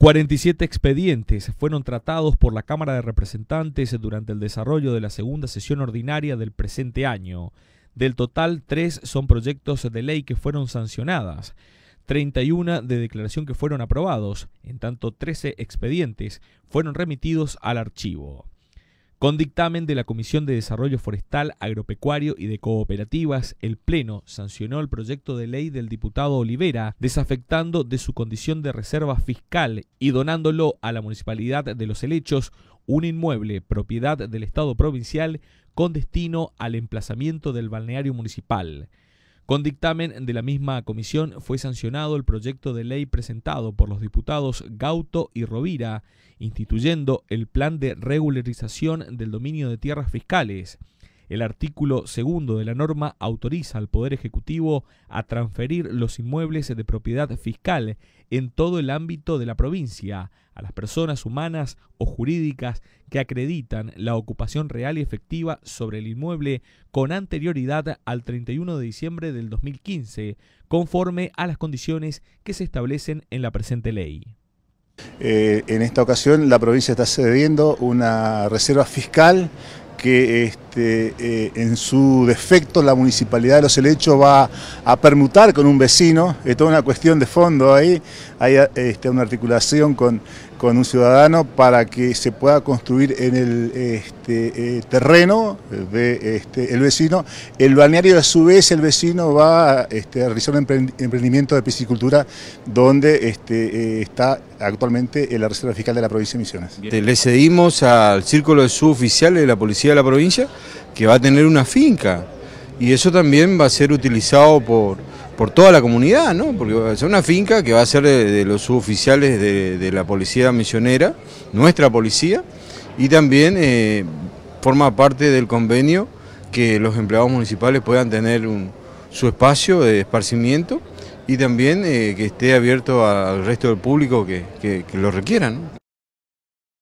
47 expedientes fueron tratados por la Cámara de Representantes durante el desarrollo de la segunda sesión ordinaria del presente año. Del total, tres son proyectos de ley que fueron sancionadas, 31 de declaración que fueron aprobados, en tanto 13 expedientes fueron remitidos al archivo. Con dictamen de la Comisión de Desarrollo Forestal, Agropecuario y de Cooperativas, el Pleno sancionó el proyecto de ley del diputado Olivera, desafectando de su condición de reserva fiscal y donándolo a la Municipalidad de Los Helechos un inmueble propiedad del Estado provincial con destino al emplazamiento del balneario municipal. Con dictamen de la misma comisión fue sancionado el proyecto de ley presentado por los diputados Gauto y Rovira, instituyendo el plan de regularización del dominio de tierras fiscales el artículo segundo de la norma autoriza al Poder Ejecutivo a transferir los inmuebles de propiedad fiscal en todo el ámbito de la provincia a las personas humanas o jurídicas que acreditan la ocupación real y efectiva sobre el inmueble con anterioridad al 31 de diciembre del 2015, conforme a las condiciones que se establecen en la presente ley. Eh, en esta ocasión la provincia está cediendo una reserva fiscal que... Este, eh, en su defecto la municipalidad de Los Helechos va a permutar con un vecino, es toda una cuestión de fondo ahí, hay este, una articulación con, un ciudadano para que se pueda construir en el este, eh, terreno del eh, vecino. El balneario a su vez el vecino va a realizar un emprendimiento de piscicultura donde está actualmente en la Reserva Fiscal de la Provincia de Misiones. Le cedimos al Círculo de Suboficiales de la Policía de la Provincia que va a tener una finca. Y eso también va a ser utilizado por, toda la comunidad, ¿no? Porque es una finca que va a ser de, los suboficiales de, la policía misionera, nuestra policía, y también eh, forma parte del convenio que los empleados municipales puedan tener un, su espacio de esparcimiento y también eh, que esté abierto al resto del público que, lo requieran.